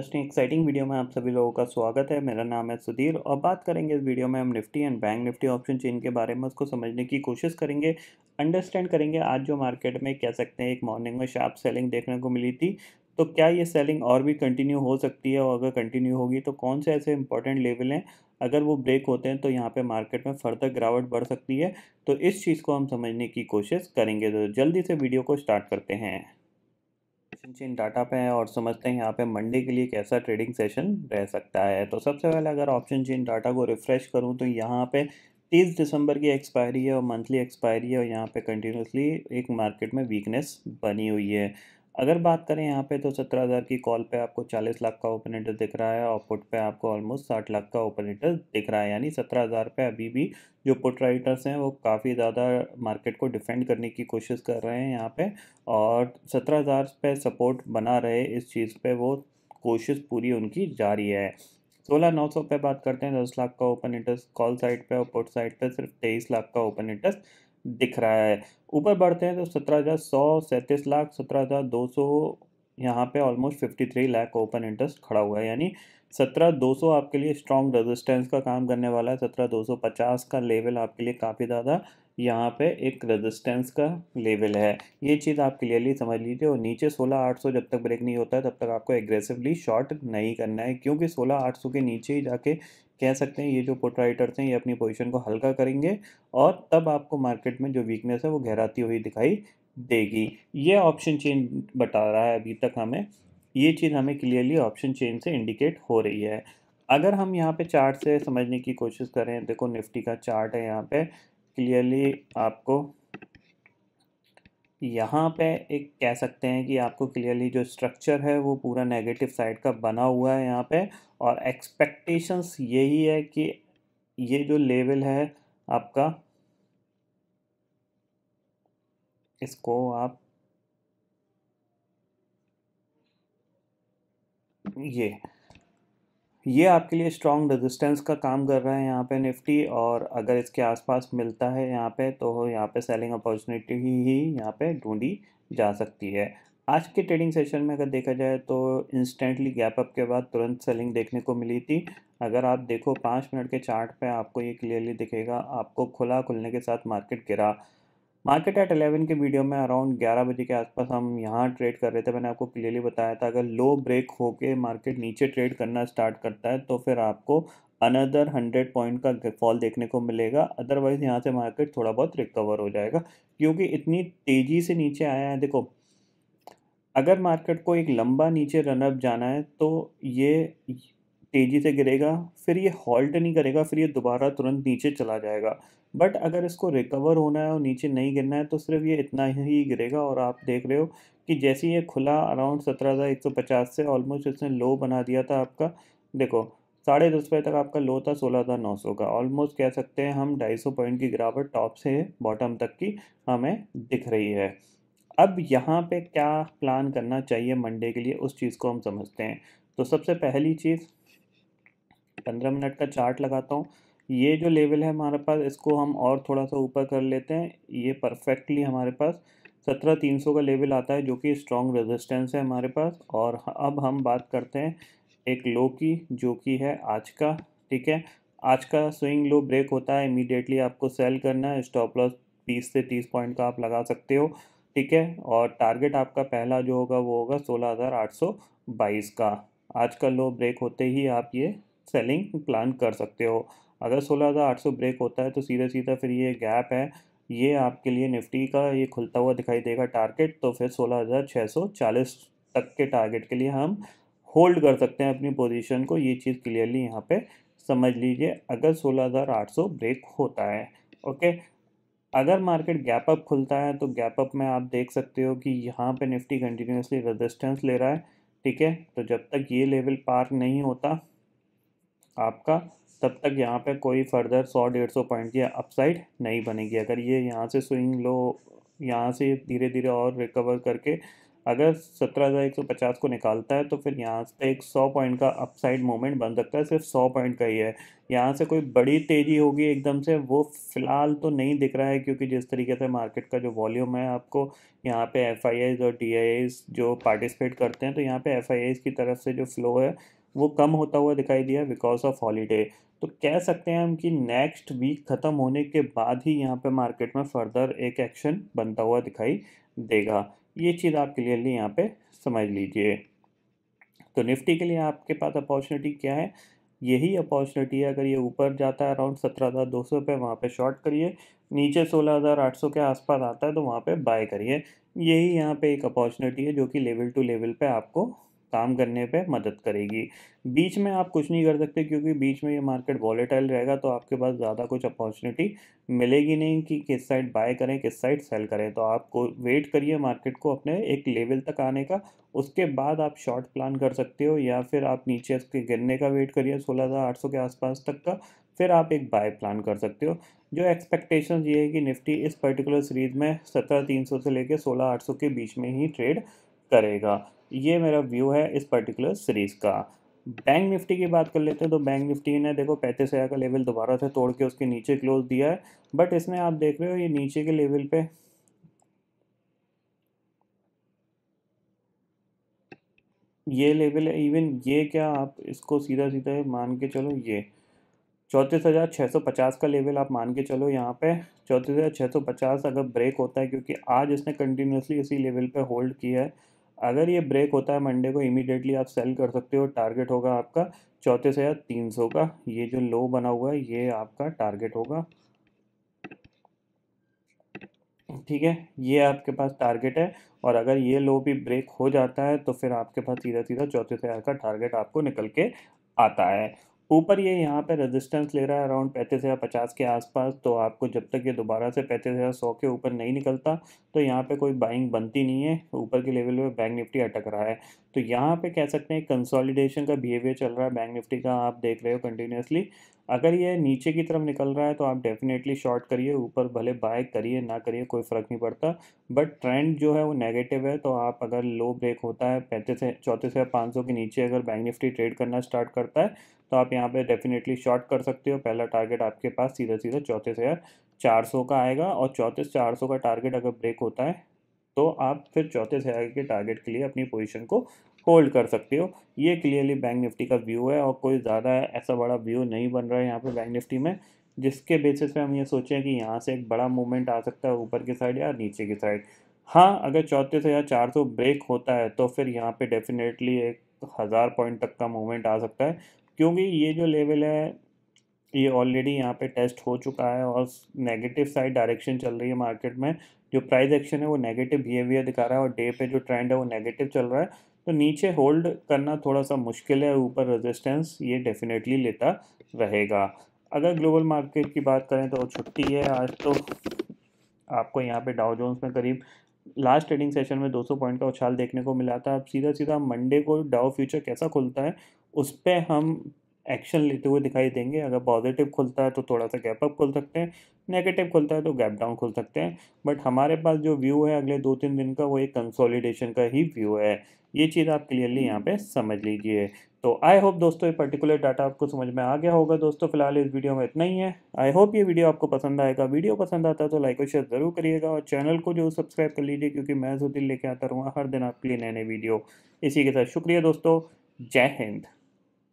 interesting exciting video में आप सभी लोगों का स्वागत है मेरा नाम है सुधीर और बात करेंगे इस वीडियो में हम Nifty and bank Nifty option chain के बारे में उसको समझने की कोशिश करेंगे अंडरस्टैंड करेंगे आज जो मार्केट में कह सकते हैं एक मॉर्निंग में शार्प सेलिंग देखने को मिली थी तो क्या ये सेलिंग और भी कंटिन्यू हो सकती है और अगर कंटिन्यू होगी तो कौन से ऐसे इंपॉर्टेंट लेवल हैं अगर वो ब्रेक होते हैं तो यहाँ पे मार्केट में फर्दर गिरावट बढ़ सकती है तो इस चीज़ को हम समझने की कोशिश करेंगे तो जल्दी से वीडियो को स्टार्ट करते हैं सेशन चीन डाटा पे हैं और समझते हैं यहाँ पे मंडे के लिए कैसा ट्रेडिंग सेशन रह सकता है तो सबसे पहले अगर ऑप्शन चेन डाटा को रिफ़्रेश करूँ तो यहाँ पे तीस दिसंबर की एक्सपायरी है और मंथली एक्सपायरी है और यहाँ पे कंटिन्यूसली एक मार्केट में वीकनेस बनी हुई है अगर बात करें यहाँ पे तो सत्रह हज़ार की कॉल पे आपको चालीस लाख का ओपन इंटरेस्ट दिख रहा है और पुट पे आपको ऑलमोस्ट साठ लाख का ओपन इंटरेस्ट दिख रहा है यानी सत्रह हज़ार पे अभी भी जो पुट राइटर्स हैं वो काफ़ी ज़्यादा मार्केट को डिफेंड करने की कोशिश कर रहे हैं यहाँ पे और सत्रह हज़ार पे सपोर्ट बना रहे इस चीज़ पर वो कोशिश पूरी उनकी जारी है सोलह नौ सौ पे बात करते हैं दस लाख का ओपन इंटरेस्ट कॉल साइड पर और पुट साइड पर सिर्फ तेईस लाख का ओपन इंटरेस्ट दिख रहा है ऊपर बढ़ते हैं तो सत्रह हज़ार सौ सैंतीस लाख सत्रह हज़ार दो सौ यहाँ पे almost fifty three lakh open interest खड़ा हुआ है यानी सत्रह दो सौ आपके लिए स्ट्रॉन्ग रेजिस्टेंस का काम करने वाला है सत्रह दो सौ पचास का लेवल आपके लिए काफ़ी ज़्यादा यहाँ पे एक रेजिस्टेंस का लेवल है ये चीज़ आप क्लियरली समझ लीजिए और नीचे सोलह आठ सौ जब तक ब्रेक नहीं होता है तब तक आपको एग्रेसिवली शॉर्ट नहीं करना है क्योंकि सोलह आठ सौ के नीचे ही जाके कह सकते हैं ये जो पुट राइटर्स हैं ये अपनी पोजिशन को हल्का करेंगे और तब आपको मार्केट में जो वीकनेस है वो गहराती हुई दिखाई देगी ये ऑप्शन चेन बता रहा है अभी तक हमें ये चीज़ हमें क्लियरली ऑप्शन चेन से इंडिकेट हो रही है अगर हम यहाँ पे चार्ट से समझने की कोशिश करें देखो निफ्टी का चार्ट है यहाँ पे क्लियरली आपको यहाँ पे एक कह सकते हैं कि आपको क्लियरली जो स्ट्रक्चर है वो पूरा नेगेटिव साइड का बना हुआ है यहाँ पे और एक्सपेक्टेशंस यही है कि ये जो लेवल है आपका इसको आप ये ये आपके लिए स्ट्रॉन्ग रेजिस्टेंस का काम कर रहा है यहाँ पे निफ्टी और अगर इसके आसपास मिलता है यहाँ पे तो यहाँ पे सेलिंग अपॉर्चुनिटी ही यहाँ पे ढूंढी जा सकती है आज के ट्रेडिंग सेशन में अगर देखा जाए तो इंस्टेंटली गैप अप के बाद तुरंत सेलिंग देखने को मिली थी अगर आप देखो पाँच मिनट के चार्ट पे आपको ये क्लियरली दिखेगा आपको खुला खुलने के साथ मार्केट गिरा मार्केट एट एलेवन के वीडियो में अराउंड ग्यारह बजे के आसपास हम यहाँ ट्रेड कर रहे थे मैंने आपको क्लियरली बताया था अगर लो ब्रेक होके मार्केट नीचे ट्रेड करना स्टार्ट करता है तो फिर आपको अनदर हंड्रेड पॉइंट का फॉल देखने को मिलेगा अदरवाइज़ यहाँ से मार्केट थोड़ा बहुत रिकवर हो जाएगा क्योंकि इतनी तेज़ी से नीचे आया है देखो अगर मार्केट को एक लंबा नीचे रनअप जाना है तो ये तेज़ी से गिरेगा फिर ये हॉल्ट नहीं करेगा फिर ये दोबारा तुरंत नीचे चला जाएगा बट अगर इसको रिकवर होना है और नीचे नहीं गिरना है तो सिर्फ ये इतना ही गिरेगा और आप देख रहे हो कि जैसे ये खुला अराउंड सत्रह हज़ार एक सौ पचास से ऑलमोस्ट इसने लो बना दिया था आपका देखो साढ़े दस बजे तक आपका लो था सोलह हज़ार नौ सौ का ऑलमोस्ट कह सकते हैं हम ढाई सौ पॉइंट की गिरावट टॉप से बॉटम तक की हमें दिख रही है अब यहाँ पे क्या प्लान करना चाहिए मंडे के लिए उस चीज़ को हम समझते हैं तो सबसे पहली चीज़ पंद्रह मिनट का चार्ट लगाता हूँ ये जो लेवल है हमारे पास इसको हम और थोड़ा सा ऊपर कर लेते हैं ये परफेक्टली हमारे पास सत्रह तीन सौ का लेवल आता है जो कि स्ट्रॉन्ग रेजिस्टेंस है हमारे पास और अब हम बात करते हैं एक लो की जो कि है आज का ठीक है आज का स्विंग लो ब्रेक होता है इमीडिएटली आपको सेल करना है स्टॉप लॉस बीस से तीस पॉइंट का आप लगा सकते हो ठीक है और टारगेट आपका पहला जो होगा वो होगा सोलह हज़ार आठ सौ बाईस का आज का लो ब्रेक होते ही आप ये सेलिंग प्लान कर सकते हो अगर सोलह हज़ार आठ सौ ब्रेक होता है तो सीधा सीधा फिर ये गैप है ये आपके लिए निफ्टी का ये खुलता हुआ दिखाई देगा टारगेट तो फिर सोलह हज़ार छः सौ चालीस तक के टारगेट के लिए हम होल्ड कर सकते हैं अपनी पोजीशन को ये चीज़ क्लियरली यहाँ पे समझ लीजिए अगर सोलह हज़ार आठ सौ ब्रेक होता है ओके अगर मार्केट गैप अप खुलता है तो गैप अप में आप देख सकते हो कि यहाँ पे निफ्टी कंटिन्यूसली रेजिस्टेंस ले रहा है ठीक है तो जब तक ये लेवल पार नहीं होता आपका तब तक यहाँ पे कोई फर्दर सौ डेढ़ सौ पॉइंट की अपसाइड नहीं बनेगी अगर ये यहाँ से स्विंग लो यहाँ से धीरे धीरे और रिकवर करके अगर सत्रह हज़ार एक सौ पचास को निकालता है तो फिर यहाँ से एक सौ पॉइंट का अपसाइड मोमेंट बन सकता है सिर्फ सौ पॉइंट का ही है यहाँ से कोई बड़ी तेज़ी होगी एकदम से वो फ़िलहाल तो नहीं दिख रहा है क्योंकि जिस तरीके से मार्केट का जो वॉल्यूम है आपको यहाँ पे एफ और डी जो पार्टिसिपेट करते हैं तो यहाँ पर एफ की तरफ से जो फ्लो है वो कम होता हुआ दिखाई दिया बिकॉज ऑफ हॉलीडे तो कह सकते हैं हम कि नेक्स्ट वीक ख़त्म होने के बाद ही यहाँ पे मार्केट में फर्दर एक एक्शन बनता हुआ दिखाई देगा ये चीज़ आप क्लियरली यहाँ पे समझ लीजिए तो निफ्टी के लिए आपके पास अपॉर्चुनिटी क्या है यही अपॉर्चुनिटी है अगर ये ऊपर जाता है अराउंड सत्रह हज़ार दो सौ पे वहाँ पर शॉर्ट करिए नीचे सोलह हज़ार आठ सौ के आसपास आता है तो वहाँ पे बाय करिए यही यहाँ पे एक अपॉर्चुनिटी है जो कि लेवल टू लेवल पे आपको काम करने पे मदद करेगी बीच में आप कुछ नहीं कर सकते क्योंकि बीच में ये मार्केट वॉलेटाइल रहेगा तो आपके पास ज़्यादा कुछ अपॉर्चुनिटी मिलेगी नहीं कि किस साइड बाय करें किस साइड सेल करें तो आपको वेट करिए मार्केट को अपने एक लेवल तक आने का उसके बाद आप शॉर्ट प्लान कर सकते हो या फिर आप नीचे उसके गिरने का वेट करिए सोलह हज़ार आठ सौ के आसपास तक का फिर आप एक बाय प्लान कर सकते हो जो एक्सपेक्टेशन ये है कि निफ्टी इस पर्टिकुलर सीरीज़ में सत्रह तीन सौ से लेकर सोलह आठ सौ के बीच में ही ट्रेड करेगा ये मेरा व्यू है इस पर्टिकुलर सीरीज़ का बैंक निफ्टी की बात कर लेते हैं तो बैंक निफ्टी ने देखो पैंतीस हज़ार का लेवल दोबारा से तोड़ के उसके नीचे क्लोज दिया है बट इसमें आप देख रहे हो ये नीचे के लेवल पे ये लेवल है इवन ये क्या आप इसको सीधा सीधा मान के चलो ये चौंतीस हज़ार छः सौ पचास का लेवल आप मान के चलो यहाँ पे चौंतीस हज़ार छः सौ पचास अगर ब्रेक होता है क्योंकि आज इसने कंटिन्यूसली इसी लेवल पे होल्ड किया है अगर ये ब्रेक होता है मंडे को इमीडिएटली आप सेल कर सकते हो टारगेट होगा आपका चौंतीस हज़ार तीन सौ का ये जो लो बना हुआ है ये आपका टारगेट होगा ठीक है ये आपके पास टारगेट है और अगर ये लो भी ब्रेक हो जाता है तो फिर आपके पास सीधा सीधा चौंतीस हज़ार का टारगेट आपको निकल के आता है ऊपर ये यहाँ पे रेजिस्टेंस ले रहा है अराउंड पैंतीस हज़ार पचास के आसपास तो आपको जब तक ये दोबारा से पैंतीस हज़ार सौ के ऊपर नहीं निकलता तो यहाँ पे कोई बाइंग बनती नहीं है ऊपर के लेवल पे बैंक निफ्टी अटक रहा है तो यहाँ पे कह सकते हैं कंसोलिडेशन का बिहेवियर चल रहा है बैंक निफ्टी का आप देख रहे हो कंटिन्यूसली अगर ये नीचे की तरफ निकल रहा है तो आप डेफिनेटली शॉर्ट करिए ऊपर भले बाय करिए ना करिए कोई फ़र्क नहीं पड़ता बट ट्रेंड जो है वो नेगेटिव है तो आप अगर लो ब्रेक होता है पैंतीस चौंतीस हज़ार पाँच सौ के नीचे अगर बैंक निफ्टी ट्रेड करना स्टार्ट करता है तो आप यहाँ पे डेफिनेटली शॉर्ट कर सकते हो पहला टारगेट आपके पास सीधा सीधा चौंतीस हज़ार चार सौ का आएगा और चौंतीस चार सौ का टारगेट अगर ब्रेक होता है तो आप फिर चौंतीस हज़ार के टारगेट के लिए अपनी पोजीशन को होल्ड कर सकते हो ये क्लियरली बैंक निफ्टी का व्यू है और कोई ज़्यादा ऐसा बड़ा व्यू नहीं बन रहा है यहाँ पर बैंक निफ्टी में जिसके बेसिस पे हम ये सोचें कि यहाँ से एक बड़ा मूवमेंट आ सकता है ऊपर की साइड या नीचे की साइड हाँ अगर चौंतीस हज़ार चार सौ ब्रेक होता है तो फिर यहाँ पे डेफिनेटली एक हज़ार पॉइंट तक का मूवमेंट आ सकता है क्योंकि ये जो लेवल है ये ऑलरेडी यहाँ पे टेस्ट हो चुका है और नेगेटिव साइड डायरेक्शन चल रही है मार्केट में जो प्राइस एक्शन है वो नेगेटिव बिहेवियर दिखा रहा है और डे पे जो ट्रेंड है वो नेगेटिव चल रहा है तो नीचे होल्ड करना थोड़ा सा मुश्किल है ऊपर रेजिस्टेंस ये डेफिनेटली लेता रहेगा अगर ग्लोबल मार्केट की बात करें तो छुट्टी है आज तो आपको यहाँ पे डाउ जोन्स में करीब लास्ट ट्रेडिंग सेशन में 200 पॉइंट का उछाल देखने को मिला था अब सीधा सीधा मंडे को डाउ फ्यूचर कैसा खुलता है उस पर हम एक्शन लेते हुए दिखाई देंगे अगर पॉजिटिव खुलता है तो थोड़ा सा गैप अप खुल सकते हैं नेगेटिव खुलता है तो गैप डाउन खुल सकते हैं बट हमारे पास जो व्यू है अगले दो तीन दिन का वो एक कंसोलिडेशन का ही व्यू है ये चीज़ आप क्लियरली यहाँ पे समझ लीजिए तो आई होप दोस्तों ये पर्टिकुलर डाटा आपको समझ में आ गया होगा दोस्तों फिलहाल इस वीडियो में इतना ही है आई होप ये वीडियो आपको पसंद आएगा वीडियो पसंद आता है तो लाइक और शेयर ज़रूर करिएगा और चैनल को जो सब्सक्राइब कर लीजिए क्योंकि मैं जो लेके आता रहूँगा हर दिन आपके लिए नए नए वीडियो इसी के साथ शुक्रिया दोस्तों जय हिंद